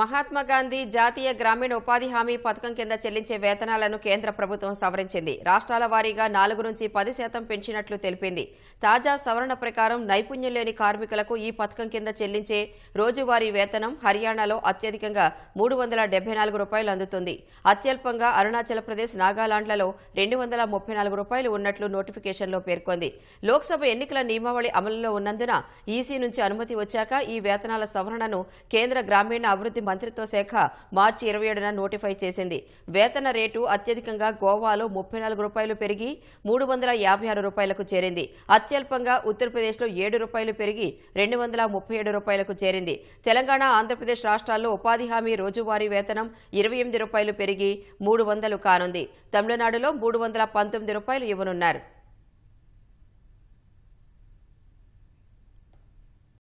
మహాత్మా గాంధీ జాతీయ గ్రామీణ ఉపాధి హామీ పథకం కింద చెల్లించే వేతనాలను కేంద్ర ప్రభుత్వం సవరించింది రాష్ట్రాల వారీగా నాలుగు నుంచి పది శాతం పెంచినట్లు తెలిపింది తాజా సవరణ ప్రకారం నైపుణ్యం లేని కార్మికులకు ఈ పథకం కింద చెల్లించే రోజువారీ వేతనం హర్యానాలో అత్యధికంగా మూడు రూపాయలు అందుతుంది అత్యల్పంగా అరుణాచల్ ప్రదేశ్ నాగాలాండ్లలో రెండు రూపాయలు ఉన్నట్లు నోటిఫికేషన్లో పేర్కొంది లోక్సభ ఎన్నికల నియమావళి అమలులో ఉన్నందున ఈసీ నుంచి అనుమతి వచ్చాక ఈ వేతనాల సవరణను కేంద్ర గ్రామీణ అభివృద్ది మంత్రిత్వ శాఖ మార్చి ఇరవై ఏడున నోటిఫై చేసింది వేతన రేటు అత్యధికంగా గోవాలో ముప్పై నాలుగు రూపాయలు పెరిగి మూడు వందల ఆరు రూపాయలకు చేరింది అత్యల్పంగా ఉత్తరప్రదేశ్లో ఏడు రూపాయలు పెరిగి రెండు వందల ముప్పై ఏడు రూపాయలకు చేరింది తెలంగాణ ఆంధ్రప్రదేశ్ రాష్ట్రాల్లో ఉపాధి హామీ రోజువారీ వేతనం ఇరవై ఎనిమిది రూపాయలు పెరిగి మూడు వందలు కానుంది తమిళనాడులో మూడు వందల పంతొమ్మిది రూపాయలు ఇవ్వనున్నారు